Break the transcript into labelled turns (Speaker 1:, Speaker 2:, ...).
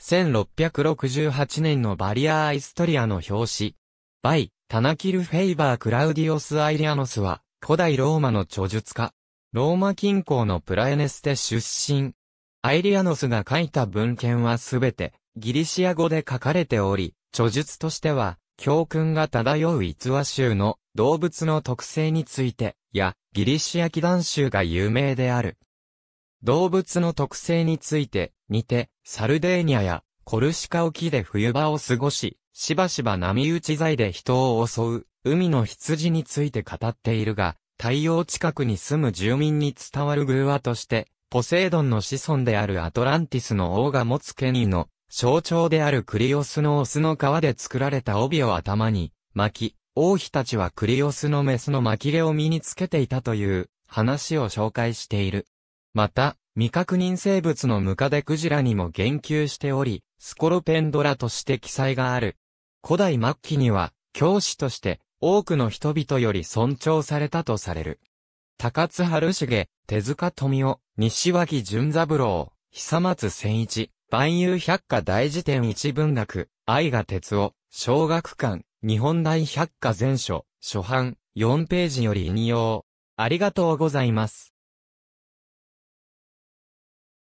Speaker 1: 1668年のバリアー・アイストリアの表紙。バイ、タナキル・フェイバー・クラウディオス・アイリアノスは、古代ローマの著述家。ローマ近郊のプラエネステ出身。アイリアノスが書いた文献はすべて、ギリシア語で書かれており、著述としては、教訓が漂う逸話集の動物の特性について、や、ギリシア祈願集が有名である。動物の特性について、似て、サルデーニャやコルシカ沖で冬場を過ごし、しばしば波打ち剤で人を襲う、海の羊について語っているが、太陽近くに住む住民に伝わる偶話として、ポセイドンの子孫であるアトランティスの王が持つ権威の象徴であるクリオスのオスの皮で作られた帯を頭に巻き、王妃たちはクリオスのメスの巻き毛を身につけていたという話を紹介している。また、未確認生物のムカデクジラにも言及しており、スコロペンドラとして記載がある。古代末期には、教師として、多くの人々より尊重されたとされる。高津春重、手塚富夫、西脇淳三郎、久松千一、万有百科大辞典一文学、愛賀哲夫、小学館、日本大百科全書、初版、4ページより引用。ありがとうございます。